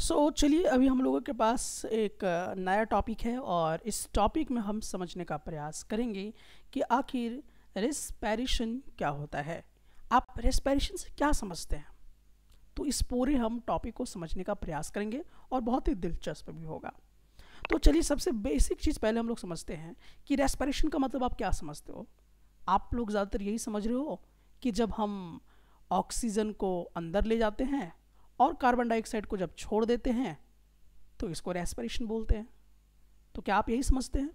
सो so, चलिए अभी हम लोगों के पास एक नया टॉपिक है और इस टॉपिक में हम समझने का प्रयास करेंगे कि आखिर रेस्पिरेशन क्या होता है आप रेस्पिरेशन से क्या समझते हैं तो इस पूरे हम टॉपिक को समझने का प्रयास करेंगे और बहुत ही दिलचस्प भी होगा तो चलिए सबसे बेसिक चीज़ पहले हम लोग समझते हैं कि रेस्पिरेशन का मतलब आप क्या समझते हो आप लोग ज़्यादातर यही समझ रहे हो कि जब हम ऑक्सीजन को अंदर ले जाते हैं और कार्बन डाइऑक्साइड को जब छोड़ देते हैं तो इसको रेस्पिरेशन बोलते हैं तो क्या आप यही समझते हैं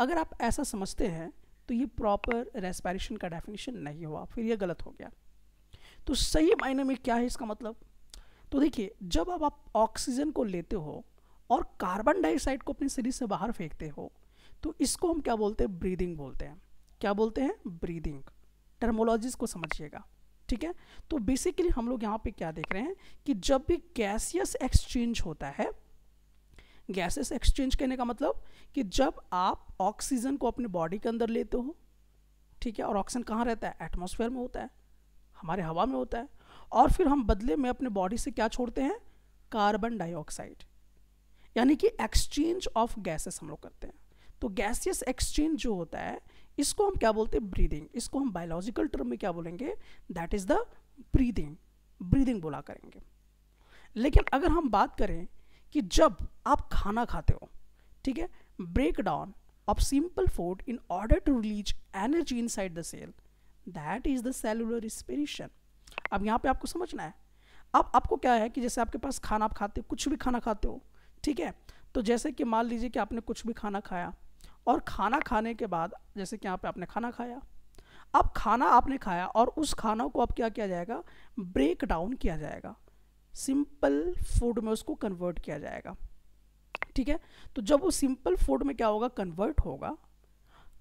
अगर आप ऐसा समझते हैं तो ये प्रॉपर रेस्पिरेशन का डेफिनेशन नहीं हुआ फिर ये गलत हो गया तो सही मायने में क्या है इसका मतलब तो देखिए जब आप ऑक्सीजन को लेते हो और कार्बन डाइऑक्साइड को अपने शरीर से बाहर फेंकते हो तो इसको हम क्या बोलते हैं ब्रीदिंग बोलते हैं क्या बोलते हैं ब्रीदिंग टर्मोलॉजीज को समझिएगा ठीक है तो बेसिकली हम लोग यहाँ पे क्या देख रहे हैं कि जब भी गैसियस एक्सचेंज होता है गैसेस एक्सचेंज करने का मतलब कि जब आप ऑक्सीजन को अपने बॉडी के अंदर लेते हो ठीक है और ऑक्सीजन कहाँ रहता है एटमोसफेयर में होता है हमारे हवा में होता है और फिर हम बदले में अपने बॉडी से क्या छोड़ते हैं कार्बन डाइऑक्साइड यानी कि एक्सचेंज ऑफ गैसेस हम लोग करते हैं तो गैसियस एक्सचेंज जो होता है इसको हम क्या बोलते हैं ब्रीदिंग इसको हम बायोलॉजिकल टर्म में क्या बोलेंगे that is the breathing breathing बोला करेंगे लेकिन अगर हम बात करें कि जब आप खाना खाते हो ठीक है break down of simple food in order to release energy inside the cell that is the cellular respiration अब यहाँ पे आपको समझना है अब आपको क्या है कि जैसे आपके पास खाना आप खाते हो कुछ भी खाना खाते हो ठीक है तो जैसे कि मान लीजिए कि आपने कुछ भी खाना खाया और खाना खाने के बाद जैसे कि यहाँ पे आपने खाना खाया अब खाना आपने खाया और उस खाना को अब क्या किया जाएगा ब्रेक डाउन किया जाएगा सिंपल फूड में उसको कन्वर्ट किया जाएगा ठीक है तो जब वो सिंपल फूड में क्या होगा कन्वर्ट होगा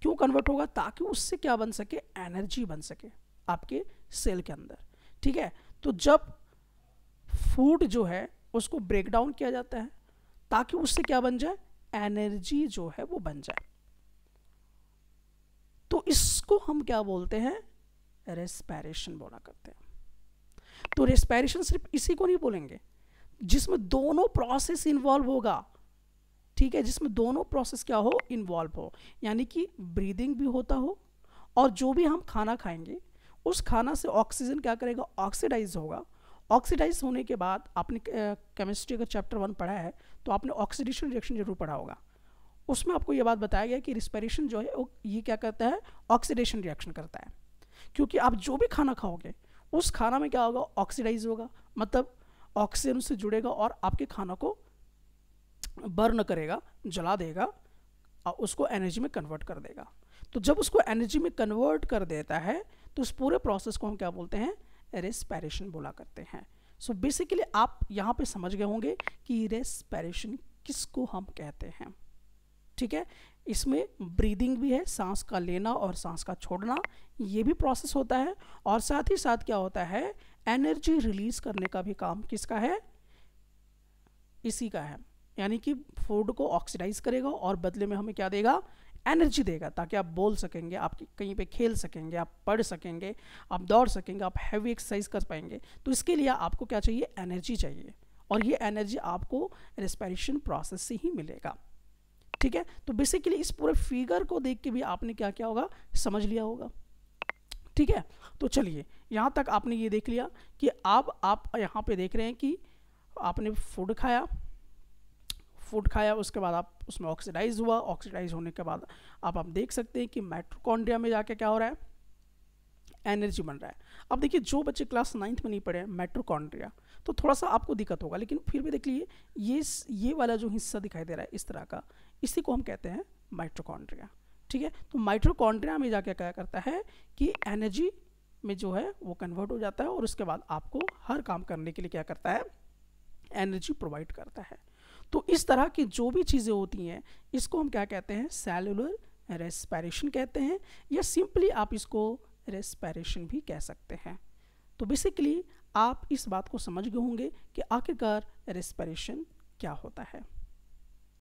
क्यों कन्वर्ट होगा ताकि उससे क्या बन सके एनर्जी बन सके आपके सेल के अंदर ठीक है तो जब फूड जो है उसको ब्रेक डाउन किया जाता है ताकि उससे क्या बन जाए एनर्जी जो है वो बन जाए तो इसको हम क्या बोलते हैं रेस्पायरेशन बोला करते हैं तो रेस्पायरेशन सिर्फ इसी को नहीं बोलेंगे जिसमें दोनों प्रोसेस इन्वॉल्व होगा ठीक है जिसमें दोनों प्रोसेस क्या हो इन्वॉल्व हो यानी कि ब्रीदिंग भी होता हो और जो भी हम खाना खाएंगे उस खाना से ऑक्सीजन क्या करेगा ऑक्सीडाइज होगा ऑक्सीडाइज होने के बाद आपने केमिस्ट्री का चैप्टर वन पढ़ा है तो आपने ऑक्सीडेशन रिएक्शन जरूर पढ़ा होगा उसमें आपको ये बात बताया गया कि रिस्पिरेशन जो है ये क्या करता है ऑक्सीडेशन रिएक्शन करता है क्योंकि आप जो भी खाना खाओगे उस खाना में क्या होगा ऑक्सीडाइज होगा मतलब ऑक्सीजन से जुड़ेगा और आपके खाना को बर्न करेगा जला देगा और उसको एनर्जी में कन्वर्ट कर देगा तो जब उसको एनर्जी में कन्वर्ट कर देता है तो उस पूरे प्रोसेस को हम क्या बोलते हैं रेस्पिरेशन बोला करते हैं सो बेसिकली आप यहाँ पे समझ गए होंगे कि रेस्पिरेशन किसको हम कहते हैं ठीक है इसमें ब्रीदिंग भी है सांस का लेना और सांस का छोड़ना ये भी प्रोसेस होता है और साथ ही साथ क्या होता है एनर्जी रिलीज करने का भी काम किसका है इसी का है यानी कि फूड को ऑक्सीडाइज करेगा और बदले में हमें क्या देगा एनर्जी देगा ताकि आप बोल सकेंगे आप कहीं पे खेल सकेंगे आप पढ़ सकेंगे आप दौड़ सकेंगे आप हैवी एक्सरसाइज कर पाएंगे तो इसके लिए आपको क्या चाहिए एनर्जी चाहिए और ये एनर्जी आपको रेस्पिरेशन प्रोसेस से ही मिलेगा ठीक है तो बेसिकली इस पूरे फिगर को देख के भी आपने क्या क्या होगा समझ लिया होगा ठीक है तो चलिए यहाँ तक आपने ये देख लिया कि अब आप यहाँ पे देख रहे हैं कि आपने फूड खाया फूड खाया उसके बाद आप उसमें ऑक्सीडाइज हुआ ऑक्सीडाइज होने के बाद आप आप देख सकते हैं कि माइट्रोकॉन्ड्रिया में जाके क्या हो रहा है एनर्जी बन रहा है अब देखिए जो बच्चे क्लास नाइन्थ में नहीं पढ़े हैं मेट्रोकॉन्ड्रिया तो थोड़ा सा आपको दिक्कत होगा लेकिन फिर भी देख लीजिए ये ये वाला जो हिस्सा दिखाई दे रहा है इस तरह का इसी को हम कहते हैं माइट्रोकॉन्ड्रिया ठीक है तो माइट्रोकॉन्ड्रिया में जाके क्या करता है कि एनर्जी में जो है वो कन्वर्ट हो जाता है और उसके बाद आपको हर काम करने के लिए क्या करता है एनर्जी प्रोवाइड करता है तो इस तरह की जो भी चीज़ें होती हैं इसको हम क्या कहते हैं सेलुलर रेस्पैरेशन कहते हैं या सिंपली आप इसको रेस्पैरेशन भी कह सकते हैं तो बेसिकली आप इस बात को समझ गए होंगे कि आखिरकार रेस्पिरेशन क्या होता है